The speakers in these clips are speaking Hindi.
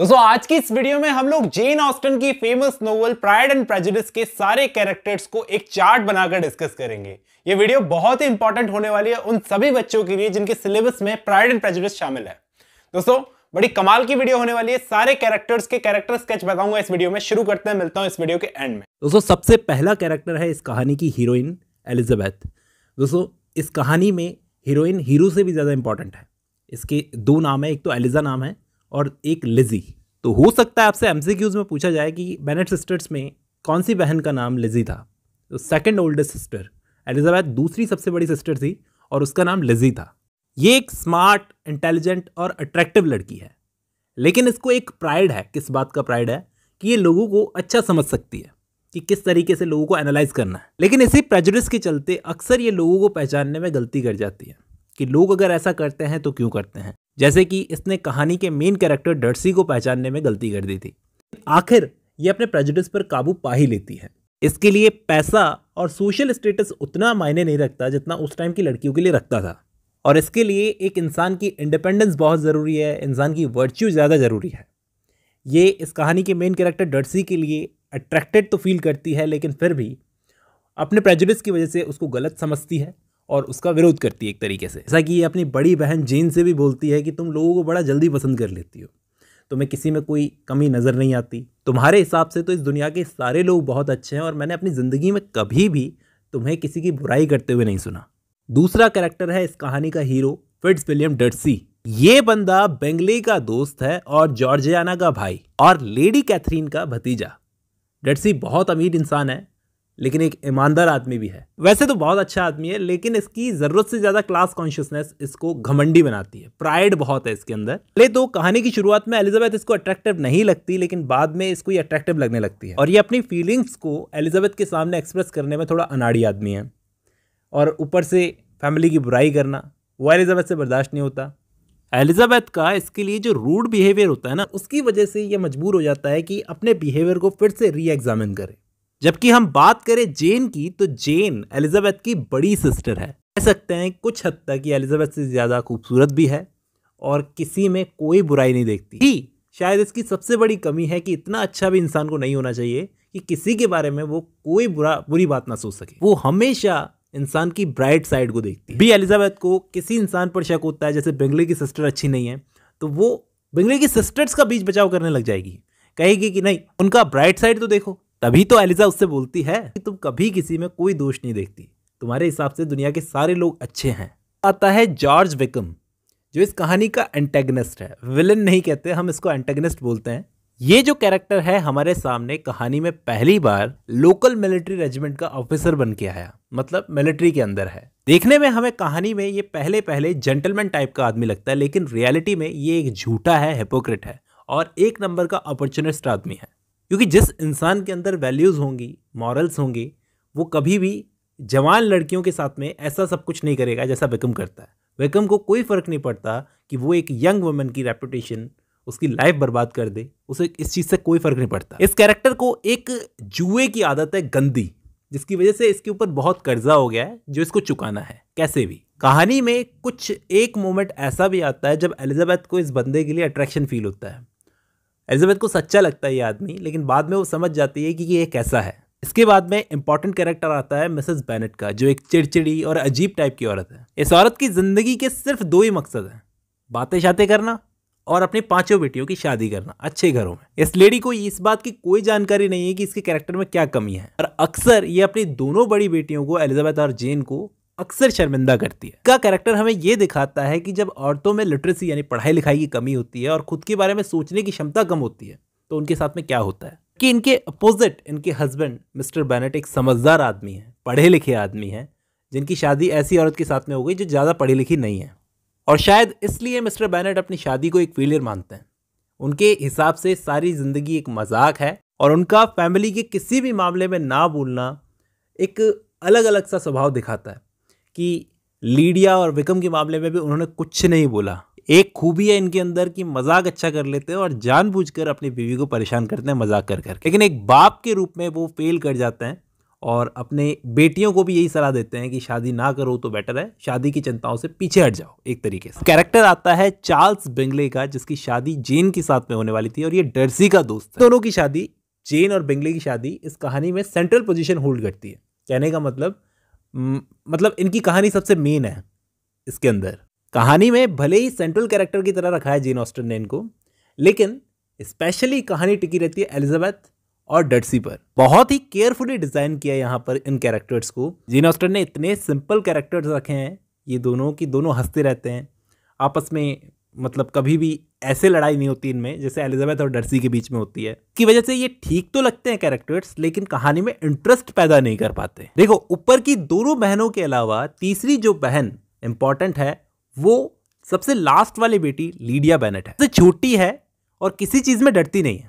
दोस्तों आज की इस वीडियो में हम लोग जेन ऑस्टन की famous novel Pride and Prejudice के सारे कैरेक्टर्स को एक चार्ट बनाकर डिस्कस करेंगे ये वीडियो बहुत ही इंपॉर्टेंट होने वाली है उन सभी बच्चों के लिए जिनके सिलेबस में प्राइड एंड प्रेजिडिस शामिल है दोस्तों बड़ी कमाल की वीडियो होने वाली है सारे कैरेक्टर्स के कैरेक्टर स्केच बताऊंगा इस वीडियो में शुरू करते हैं मिलता हूँ इस वीडियो के एंड में दोस्तों सबसे पहला कैरेक्टर है इस कहानी की हीरोइन एलिजाबैथ दोस्तों इस कहानी में हीरोइन हीरो से भी ज़्यादा इंपॉर्टेंट है इसके दो नाम है एक तो एलिजा नाम है और एक लिजी तो हो सकता है आपसे एम में पूछा जाए कि बेनेट सिस्टर्स में कौन सी बहन का नाम लिजी था तो सेकेंड ओल्डेस्ट सिस्टर एलिजाबैथ दूसरी सबसे बड़ी सिस्टर थी और उसका नाम लिजी था ये एक स्मार्ट इंटेलिजेंट और अट्रैक्टिव लड़की है लेकिन इसको एक प्राइड है किस बात का प्राइड है कि ये लोगों को अच्छा समझ सकती है कि किस तरीके से लोगों को एनालाइज करना है लेकिन इसी प्रेजरिस के चलते अक्सर ये लोगों को पहचानने में गलती कर जाती है कि लोग अगर ऐसा करते हैं तो क्यों करते हैं जैसे कि इसने कहानी के मेन कैरेक्टर डर्सी को पहचानने में गलती कर दी थी आखिर ये अपने प्रेजिडिस पर काबू पा ही लेती है इसके लिए पैसा और सोशल स्टेटस उतना मायने नहीं रखता जितना उस टाइम की लड़कियों के लिए रखता था और इसके लिए एक इंसान की इंडिपेंडेंस बहुत ज़रूरी है इंसान की वर्च्यू ज़्यादा ज़रूरी है ये इस कहानी के मेन कैरेक्टर डर्सी के लिए अट्रैक्टेड तो फील करती है लेकिन फिर भी अपने प्रेजुडिस की वजह से उसको गलत समझती है और उसका विरोध करती है एक तरीके से जैसा कि ये अपनी बड़ी बहन जेन से भी बोलती है कि तुम लोगों को बड़ा जल्दी पसंद कर लेती हो तुम्हें किसी में कोई कमी नज़र नहीं आती तुम्हारे हिसाब से तो इस दुनिया के सारे लोग बहुत अच्छे हैं और मैंने अपनी ज़िंदगी में कभी भी तुम्हें किसी की बुराई करते हुए नहीं सुना दूसरा कैरेक्टर है इस कहानी का हीरो फिट्स विलियम डर्सी ये बंदा बेंगले का दोस्त है और जॉर्जियाना का भाई और लेडी कैथरीन का भतीजा डर्सी बहुत अमीर इंसान है लेकिन एक ईमानदार आदमी भी है वैसे तो बहुत अच्छा आदमी है लेकिन इसकी ज़रूरत से ज़्यादा क्लास कॉन्शियसनेस इसको घमंडी बनाती है प्राइड बहुत है इसके अंदर ले तो कहानी की शुरुआत में एलिजाबेथ इसको अट्रैक्टिव नहीं लगती लेकिन बाद में इसको ये अट्रैक्टिव लगने लगती है और ये अपनी फीलिंग्स को एलिजाबेथ के सामने एक्सप्रेस करने में थोड़ा अनाड़ी आदमी है और ऊपर से फैमिली की बुराई करना वो एलिजाबेथ से बर्दाश्त नहीं होता एलिजाबेथ का इसके लिए जो रूड बिहेवियर होता है ना उसकी वजह से ये मजबूर हो जाता है कि अपने बिहेवियर को फिर से री एग्जामिन करें जबकि हम बात करें जेन की तो जेन एलिजाबेथ की बड़ी सिस्टर है कह सकते हैं कुछ हद तक ये एलिजाबेथ से ज़्यादा खूबसूरत भी है और किसी में कोई बुराई नहीं देखती ही शायद इसकी सबसे बड़ी कमी है कि इतना अच्छा भी इंसान को नहीं होना चाहिए कि किसी के बारे में वो कोई बुरा बुरी बात ना सोच सके वो हमेशा इंसान की ब्राइट साइड को देखती है बी एलिजाबेथ को किसी इंसान पर शक होता है जैसे बिंगले की सिस्टर अच्छी नहीं है तो वो बिंगले की सिस्टर्स का बीच बचाव करने लग जाएगी कहेगी कि नहीं उनका ब्राइट साइड तो देखो तभी तो एलिजा उससे बोलती है कि तुम कभी किसी में कोई दोष नहीं देखती तुम्हारे हिसाब से दुनिया के सारे लोग अच्छे हैं आता है जॉर्ज विकम जो इस कहानी का एंटेगनिस्ट है विलन नहीं कहते हम इसको एंटेगनिस्ट बोलते हैं ये जो कैरेक्टर है हमारे सामने कहानी में पहली बार लोकल मिलिट्री रेजिमेंट का ऑफिसर बन के आया मतलब मिलिट्री के अंदर है देखने में हमें कहानी में ये पहले पहले जेंटलमैन टाइप का आदमी लगता है लेकिन रियलिटी में ये एक झूठा है हिपोक्रेट है और एक नंबर का अपॉर्चुनिस्ट आदमी है क्योंकि जिस इंसान के अंदर वैल्यूज़ होंगी मॉरल्स होंगे वो कभी भी जवान लड़कियों के साथ में ऐसा सब कुछ नहीं करेगा जैसा विकम करता है विकम को कोई फ़र्क नहीं पड़ता कि वो एक यंग वुमेन की रेपुटेशन उसकी लाइफ बर्बाद कर दे उसे इस चीज़ से कोई फ़र्क नहीं पड़ता इस कैरेक्टर को एक जुए की आदत है गंदी जिसकी वजह से इसके ऊपर बहुत कर्जा हो गया है जो इसको चुकाना है कैसे भी कहानी में कुछ एक मोमेंट ऐसा भी आता है जब एलिजाबेथ को इस बंदे के लिए अट्रैक्शन फील होता है एलिजाबेथ को सच्चा लगता है ये आदमी लेकिन बाद में वो समझ जाती है कि ये कैसा है इसके बाद में इंपॉर्टेंट कैरेक्टर आता है मिसेस बैनेट का जो एक चिड़चिड़ी और अजीब टाइप की औरत है इस औरत की ज़िंदगी के सिर्फ दो ही मकसद हैं बातें शातें करना और अपनी पांचों बेटियों की शादी करना अच्छे घरों में इस लेडी को इस बात की कोई जानकारी नहीं है कि इसके कैरेक्टर में क्या कमी है और अक्सर ये अपनी दोनों बड़ी बेटियों को एलिजाबेथ और जेन को अक्सर शर्मिंदा करती है का कैरेक्टर हमें ये दिखाता है कि जब औरतों में लिटरेसी यानी पढ़ाई लिखाई की कमी होती है और खुद के बारे में सोचने की क्षमता कम होती है तो उनके साथ में क्या होता है कि इनके अपोजिट इनके हस्बैंड मिस्टर बैनेट एक समझदार आदमी है पढ़े लिखे आदमी हैं जिनकी शादी ऐसी औरत के साथ में हो गई जो ज़्यादा पढ़ी लिखी नहीं है और शायद इसलिए मिस्टर बैनेट अपनी शादी को एक फेलियर मानते हैं उनके हिसाब से सारी ज़िंदगी एक मजाक है और उनका फैमिली के किसी भी मामले में ना बोलना एक अलग अलग सा स्वभाव दिखाता है कि लीडिया और विकम के मामले में भी उन्होंने कुछ नहीं बोला एक खूबी है इनके अंदर कि मजाक अच्छा कर लेते हैं और जानबूझकर अपनी बीवी को परेशान करते हैं मजाक कर कर लेकिन एक बाप के रूप में वो फेल कर जाते हैं और अपने बेटियों को भी यही सलाह देते हैं कि शादी ना करो तो बेटर है शादी की चिंताओं से पीछे हट जाओ एक तरीके से कैरेक्टर आता है चार्ल्स बिंगले का जिसकी शादी जेन के साथ में होने वाली थी और ये डर्सी का दोस्त दोनों की शादी जेन और बिंगले की शादी इस कहानी में सेंट्रल पोजीशन होल्ड करती है कहने का मतलब मतलब इनकी कहानी सबसे मेन है इसके अंदर कहानी में भले ही सेंट्रल कैरेक्टर की तरह रखा है जीन ऑस्टन ने इनको लेकिन स्पेशली कहानी टिकी रहती है एलिजाबेथ और डर्सी पर बहुत ही केयरफुली डिज़ाइन किया है यहाँ पर इन कैरेक्टर्स को जीन ऑस्टन ने इतने सिंपल कैरेक्टर्स रखे हैं ये दोनों की दोनों हंसते रहते हैं आपस में मतलब कभी भी ऐसे लड़ाई नहीं होती इनमें जैसे एलिजाबेथ और डर्सी के बीच में होती है की वजह से ये ठीक तो लगते हैं कैरेक्टर्स लेकिन कहानी में इंटरेस्ट पैदा नहीं कर पाते देखो ऊपर की दोनों बहनों के अलावा तीसरी जो बहन इंपॉर्टेंट है वो सबसे लास्ट वाली बेटी लीडिया बैनेट है छोटी है और किसी चीज़ में डरती नहीं है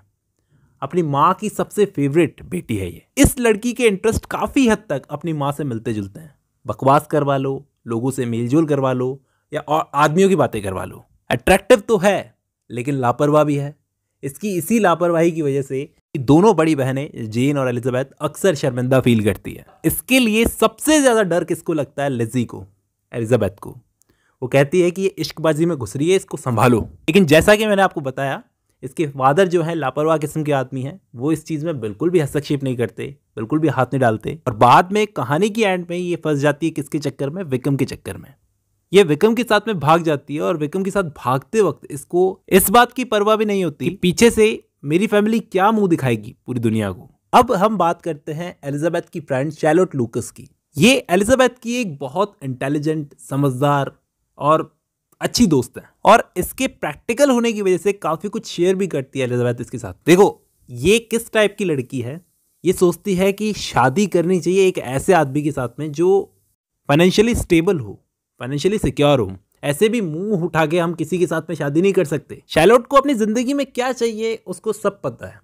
अपनी माँ की सबसे फेवरेट बेटी है ये इस लड़की के इंटरेस्ट काफ़ी हद तक अपनी माँ से मिलते जुलते हैं बकवास करवा लो लोगों से मेलजोल करवा लो या और आदमियों की बातें करवा लो अट्रैक्टिव तो है लेकिन लापरवाह भी है इसकी इसी लापरवाही की वजह से दोनों बड़ी बहनें जेन और एलिजाबैथ अक्सर शर्मिंदा फील करती है इसके लिए सबसे ज़्यादा डर किसको लगता है लिजी को एलिजाबैथ को वो कहती है कि ये इश्कबाजी में घुस रही है इसको संभालो लेकिन जैसा कि मैंने आपको बताया इसके फादर जो है लापरवाह किस्म के आदमी हैं वो इस चीज़ में बिल्कुल भी हस्तक्षेप नहीं करते बिल्कुल भी हाथ नहीं डालते और बाद में कहानी की एंड में ये फंस जाती है किसके चक्कर में विक्रम के चक्कर में ये विक्रम के साथ में भाग जाती है और विक्रम के साथ भागते वक्त इसको इस बात की परवाह भी नहीं होती पीछे से मेरी फैमिली क्या मुंह दिखाएगी पूरी दुनिया को अब हम बात करते हैं एलिजाबेथ की फ्रेंड शैलोट लूकस की ये एलिजाबेथ की एक बहुत इंटेलिजेंट समझदार और अच्छी दोस्त है और इसके प्रैक्टिकल होने की वजह से काफ़ी कुछ शेयर भी करती है एलिजाबेथ इसके साथ देखो ये किस टाइप की लड़की है ये सोचती है कि शादी करनी चाहिए एक ऐसे आदमी के साथ में जो फाइनेंशियली स्टेबल हो फाइनेंशियली सिक्योर हूँ ऐसे भी मुंह उठा के हम किसी के साथ में शादी नहीं कर सकते शैलोट को अपनी ज़िंदगी में क्या चाहिए उसको सब पता है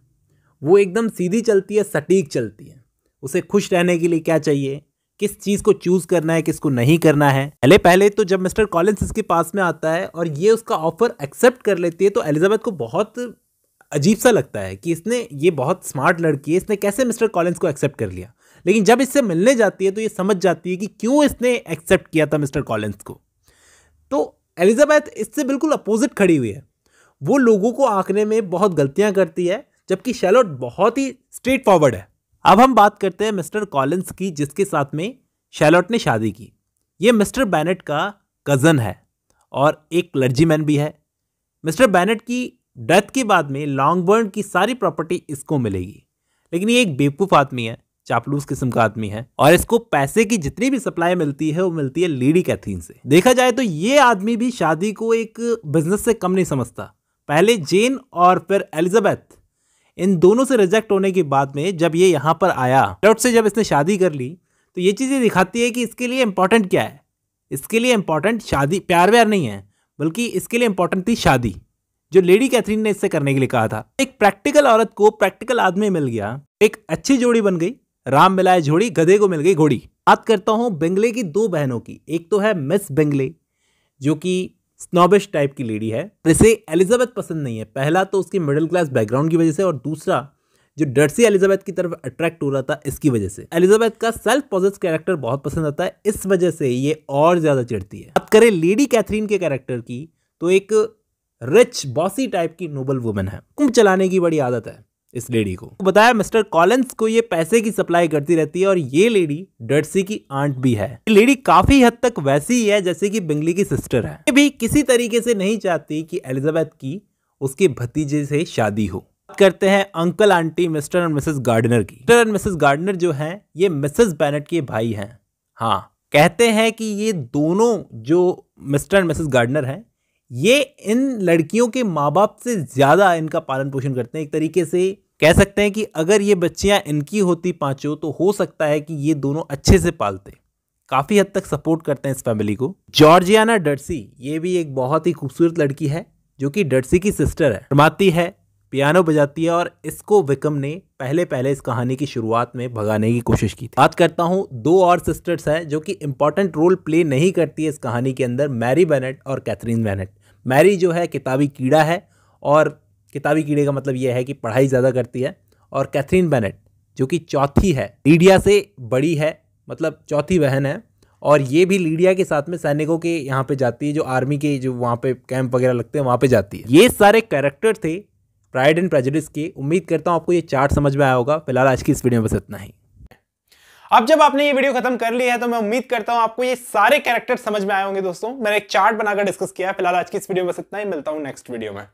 वो एकदम सीधी चलती है सटीक चलती है उसे खुश रहने के लिए क्या चाहिए किस चीज़ को चूज़ करना है किसको नहीं करना है पहले पहले तो जब मिस्टर कॉलिंस इसके पास में आता है और ये उसका ऑफर एक्सेप्ट कर लेती है तो एलिजाबेथ को बहुत अजीब सा लगता है कि इसने ये बहुत स्मार्ट लड़की है इसने कैसे मिस्टर कॉलिंस को एक्सेप्ट कर लिया लेकिन जब इससे मिलने जाती है तो ये समझ जाती है कि क्यों इसने एक्सेप्ट किया था मिस्टर कॉलेंस को तो एलिजाबैथ इससे बिल्कुल अपोजिट खड़ी हुई है वो लोगों को आंकने में बहुत गलतियां करती है जबकि शैलोट बहुत ही स्ट्रेट फॉरवर्ड है अब हम बात करते हैं मिस्टर कॉलिन्स की जिसके साथ में शैलोट ने शादी की ये मिस्टर बैनेट का कज़न है और एक क्लर्जीमैन भी है मिस्टर बैनेट की डेथ के बाद में लॉन्गबर्न की सारी प्रॉपर्टी इसको मिलेगी लेकिन ये एक बेवकूफ़ आदमी है चापलूस किस्म का आदमी है और इसको पैसे की जितनी भी सप्लाई मिलती है वो मिलती है लेडी कैथरीन से देखा जाए तो ये आदमी भी शादी को एक बिजनेस से कम नहीं समझता पहले जेन और फिर एलिजाबेथ इन दोनों से रिजेक्ट होने के बाद में जब ये यहाँ पर आया डॉट से जब इसने शादी कर ली तो ये चीज़ें दिखाती है कि इसके लिए इम्पोर्टेंट क्या है इसके लिए इंपॉर्टेंट शादी प्यार व्यार नहीं है बल्कि इसके लिए इंपॉर्टेंट थी शादी जो लेडी कैथरीन ने इससे करने के लिए कहा था एक प्रैक्टिकल औरत को प्रैक्टिकल आदमी मिल गया एक अच्छी जोड़ी बन गई राम मिलाए झोड़ी गधे को मिल गई घोड़ी बात करता हूँ बेंगले की दो बहनों की एक तो है मिस बेंगले जो कि स्नोबिश टाइप की लेडी है जिसे एलिजाबेथ पसंद नहीं है पहला तो उसकी मिडिल क्लास बैकग्राउंड की वजह से और दूसरा जो डर्सी एलिजाबेथ की तरफ अट्रैक्ट हो रहा था इसकी वजह से एलिजाबेथ का सेल्फ पॉजिटिव कैरेक्टर बहुत पसंद आता है इस वजह से ये और ज़्यादा चिढ़ती है बात करें लेडी कैथरीन के कैरेक्टर की तो एक रिच बॉसी टाइप की नोबल वुमेन है कुंभ चलाने की बड़ी आदत है इस लेडी को तो बताया मिस्टर कॉलेंस को ये पैसे की सप्लाई करती रहती है और ये लेडी डर्सी की आंट भी है ये लेडी काफी हद तक वैसी ही है जैसे कि बिंगली की सिस्टर है ये भी किसी तरीके से नहीं चाहती कि एलिजाबेथ की उसके भतीजे से शादी हो बात करते हैं uncle aunty Mr and Mrs Gardiner की मिस्टर एंड मिसेस गार्डनर जो हैं ये मिसेस बैनेट के भाई हैं हाँ कहते हैं कि ये दोनों जो मिस्टर एंड मिसेस गार्डनर हैं ये इन लड़कियों के माँ बाप से ज़्यादा इनका पालन पोषण करते हैं एक तरीके से कह सकते हैं कि अगर ये बच्चियाँ इनकी होती पाँचों तो हो सकता है कि ये दोनों अच्छे से पालते काफ़ी हद तक सपोर्ट करते हैं इस फैमिली को जॉर्जियाना डर्सी ये भी एक बहुत ही खूबसूरत लड़की है जो कि डर्सी की सिस्टर है रमाती है पियानो बजाती है और इसको विकम ने पहले पहले इस कहानी की शुरुआत में भगाने की कोशिश की थी बात करता हूँ दो और सिस्टर्स हैं जो कि इंपॉर्टेंट रोल प्ले नहीं करती है इस कहानी के अंदर मैरी बेनेट और कैथरीन बेनेट मैरी जो है किताबी कीड़ा है और किताबी कीड़े का मतलब यह है कि पढ़ाई ज़्यादा करती है और कैथरीन बेनेट जो कि चौथी है लीडिया से बड़ी है मतलब चौथी बहन है और ये भी लीडिया के साथ में सैनिकों के यहाँ पे जाती है जो आर्मी के जो वहाँ पे कैंप वगैरह लगते हैं वहाँ पे जाती है ये सारे कैरेक्टर थे प्राइड एंड प्रेजडिस के उम्मीद करता हूँ आपको ये चार्ट समझ में आया होगा फिलहाल आज की इस वीडियो में बस इतना ही अब जब आपने ये वीडियो खत्म कर लिया है तो मैं उम्मीद करता हूं आपको ये सारे कैरेक्टर समझ में आए होंगे दोस्तों मैंने एक चार्ट बनाकर डिस्कस किया है फिलहाल आज की इस वीडियो में बस इतना ही मिलता हूं नेक्स्ट वीडियो में